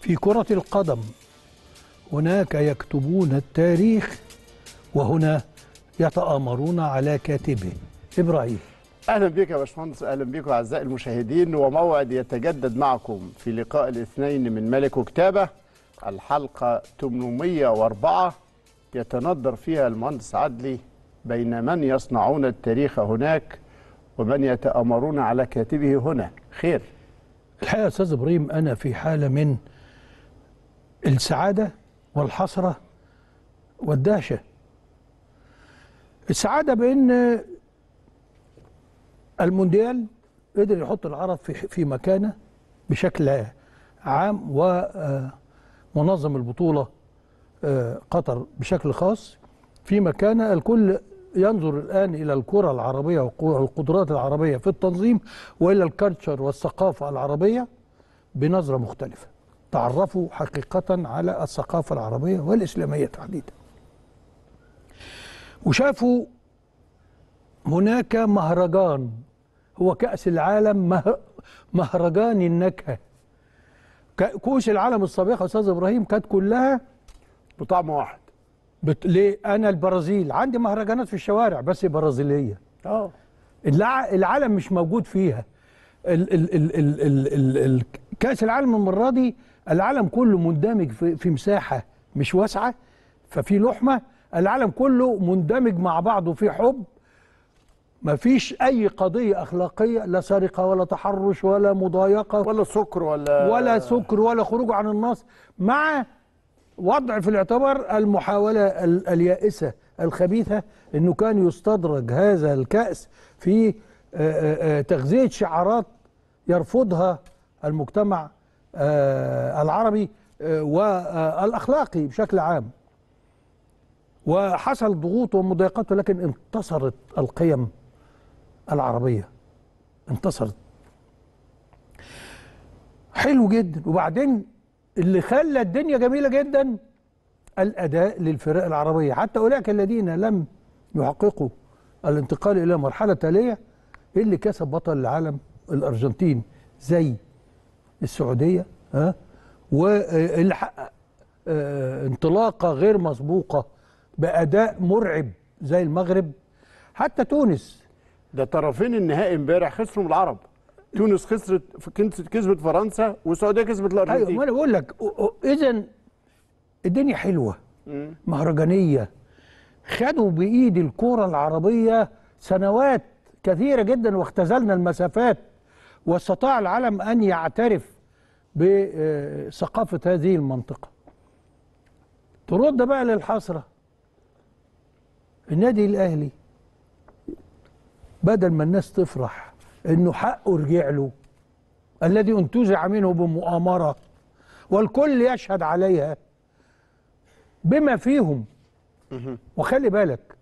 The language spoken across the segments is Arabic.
في كرة القدم هناك يكتبون التاريخ وهنا يتآمرون على كاتبه إبراهيم اهلا بك يا باشمهندس اهلا بكم اعزائي المشاهدين وموعد يتجدد معكم في لقاء الاثنين من ملك وكتابه الحلقه 804 يتندر فيها المهندس عدلي بين من يصنعون التاريخ هناك ومن يتامرون على كاتبه هنا خير الحقيقه استاذ ابراهيم انا في حاله من السعادة والحسرة والدهشة السعادة بأن المونديال قدر يحط العرب في مكانه بشكل عام ومنظم آه، البطولة آه، قطر بشكل خاص في مكانه الكل ينظر الآن إلى الكرة العربية والقدرات العربية في التنظيم وإلى الكالتشر والثقافة العربية بنظرة مختلفة تعرفوا حقيقة على الثقافة العربية والإسلامية تحديدا وشافوا هناك مهرجان هو كأس العالم مهرجان النكهة كأس العالم السابقة أستاذ إبراهيم كانت كلها بطعم واحد بت... ليه أنا البرازيل عندي مهرجانات في الشوارع بس برازيلية اه العالم مش موجود فيها ال... ال... ال... ال... ال... ال... كأس العالم المرة دي العالم كله مندمج في, في مساحة مش واسعة ففي لحمة العالم كله مندمج مع بعضه في حب ما فيش أي قضية أخلاقية لا سرقة ولا تحرش ولا مضايقة ولا سكر ولا ولا سكر ولا خروج عن النص مع وضع في الاعتبار المحاولة اليائسة الخبيثة أنه كان يستدرج هذا الكأس في آه، آه، آه، تغذية شعارات يرفضها المجتمع آه، العربي آه، والأخلاقي بشكل عام وحصل ضغوط ومضايقات ولكن انتصرت القيم العربية انتصرت حلو جدا وبعدين اللي خلى الدنيا جميلة جدا الأداء للفرق العربية حتى أولئك الذين لم يحققوا الانتقال إلى مرحلة تالية اللي كسب بطل العالم الأرجنتين زي السعوديه ها واللي حقق آه، انطلاقه غير مسبوقه باداء مرعب زي المغرب حتى تونس ده طرفين النهائي امبارح خسروا من العرب تونس خسرت كسبت فرنسا والسعوديه كسبت الارجنتين ايوه ما انا بقول لك اذا الدنيا حلوه مهرجانيه خدوا بايد الكره العربيه سنوات كثيره جدا واختزلنا المسافات واستطاع العالم أن يعترف بثقافة هذه المنطقة ترد بقى للحسرة النادي الأهلي بدل ما الناس تفرح انه حقه رجع له الذي انتزع منه بمؤامره والكل يشهد عليها بما فيهم وخلي بالك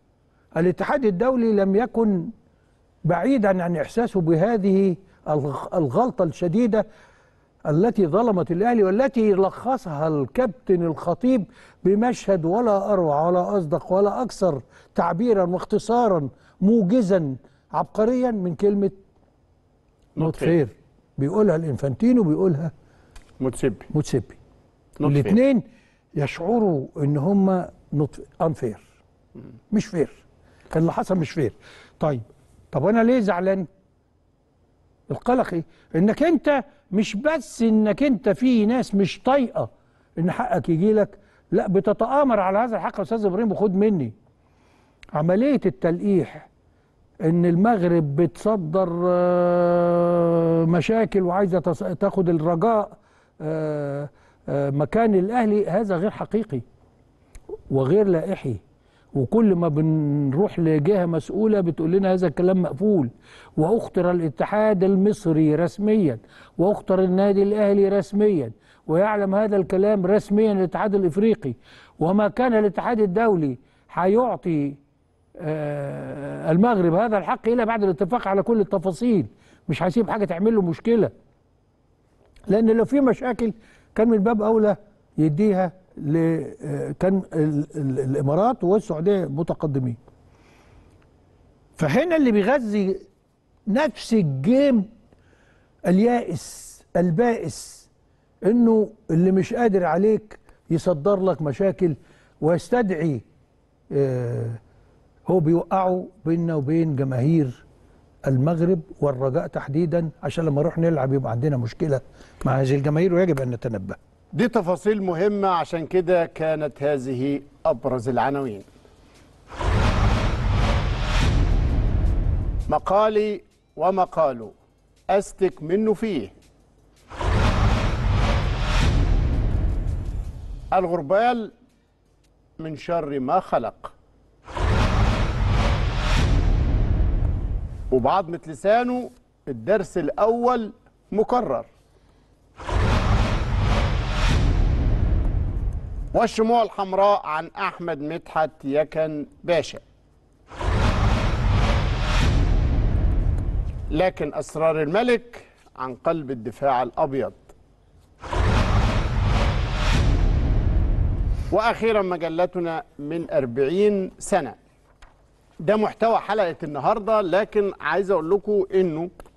الاتحاد الدولي لم يكن بعيدا عن احساسه بهذه الغلطة الشديدة التي ظلمت الأهلي والتي لخصها الكابتن الخطيب بمشهد ولا أروع ولا أصدق ولا أكثر تعبيرا واختصارا موجزا عبقريا من كلمة نوت فير بيقولها الانفانتينو بيقولها موتسيبي موتسيبي الاثنين يشعروا ان هم انفير مش فير كان اللي حصل مش فير طيب طب انا ليه زعلان القلق ايه انك انت مش بس انك انت في ناس مش طايقه ان حقك يجي لك لا بتتآمر على هذا الحق يا استاذ ابراهيم وخد مني عمليه التلقيح ان المغرب بتصدر آه، مشاكل وعايزه تاخد الرجاء آه، آه، مكان الاهلي هذا غير حقيقي وغير لائحي وكل ما بنروح لجهه مسؤوله بتقول لنا هذا الكلام مقفول واخطر الاتحاد المصري رسميا واخطر النادي الاهلي رسميا ويعلم هذا الكلام رسميا الاتحاد الافريقي وما كان الاتحاد الدولي هيعطي آه، المغرب هذا الحق الا بعد الاتفاق على كل التفاصيل مش هيسيب حاجه تعمل له مشكله لان لو في مشاكل كان من باب اولى يديها كان الامارات والسعوديه متقدمين فهنا اللي بيغذي نفس الجيم اليائس البائس انه اللي مش قادر عليك يصدر لك مشاكل ويستدعي آه، هو بيوقعوا بيننا وبين جماهير المغرب والرجاء تحديدا عشان لما نروح نلعب يبقى عندنا مشكله مع هذه الجماهير ويجب ان نتنبه دي تفاصيل مهمة عشان كده كانت هذه أبرز العناوين مقالي ومقاله أستك منه فيه الغربال من شر ما خلق وبعضمة لسانه الدرس الأول مكرر والشموع الحمراء عن أحمد مدحت يكن باشا لكن أسرار الملك عن قلب الدفاع الأبيض وأخيرا مجلتنا من أربعين سنة ده محتوى حلقة النهاردة لكن عايز أقول لكم إنه